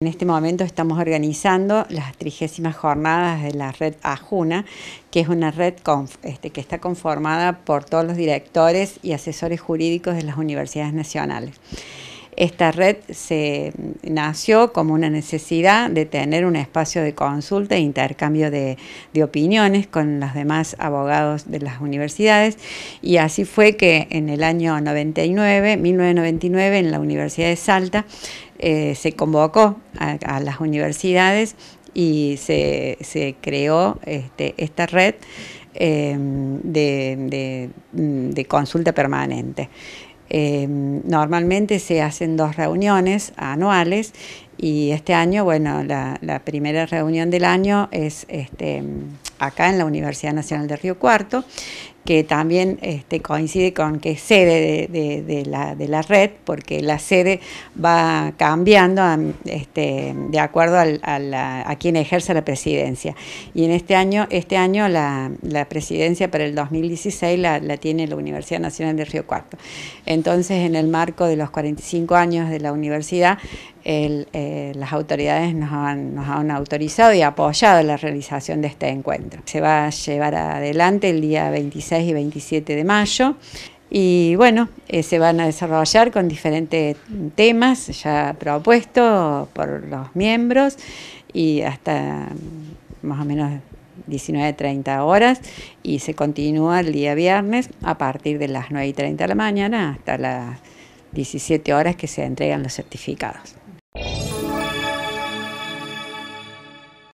En este momento estamos organizando las trigésimas jornadas de la red Ajuna, que es una red este, que está conformada por todos los directores y asesores jurídicos de las universidades nacionales. Esta red se nació como una necesidad de tener un espacio de consulta e intercambio de, opiniones con los demás abogados de las universidades y así fue que en el año 99, 1999 en la Universidad de Salta eh, se convocó a, las universidades y se, creó este, esta red eh, de, consulta permanente. Em, normalmente se hacen dos reuniones anuales y este año, bueno, la, primera reunión del año es este, acá en la Universidad Nacional de Río Cuarto, que también este, coincide con que es sede de, la, red, porque la sede va cambiando este, de acuerdo a, quien ejerce la presidencia. Y en este año, este año la, la presidencia para el 2016 la, tiene la Universidad Nacional de Río Cuarto. Entonces, en el marco de los 45 años de la universidad, eh, las autoridades nos han, autorizado y apoyado la realización de este encuentro. Se va a llevar adelante el día 26 y 27 de mayo y bueno, eh, se van a desarrollar con diferentes temas ya propuestos por los miembros y hasta mm, más o menos 19.30 horas y se continúa el día viernes a partir de las 9.30 de la mañana hasta las 17 horas que se entregan los certificados.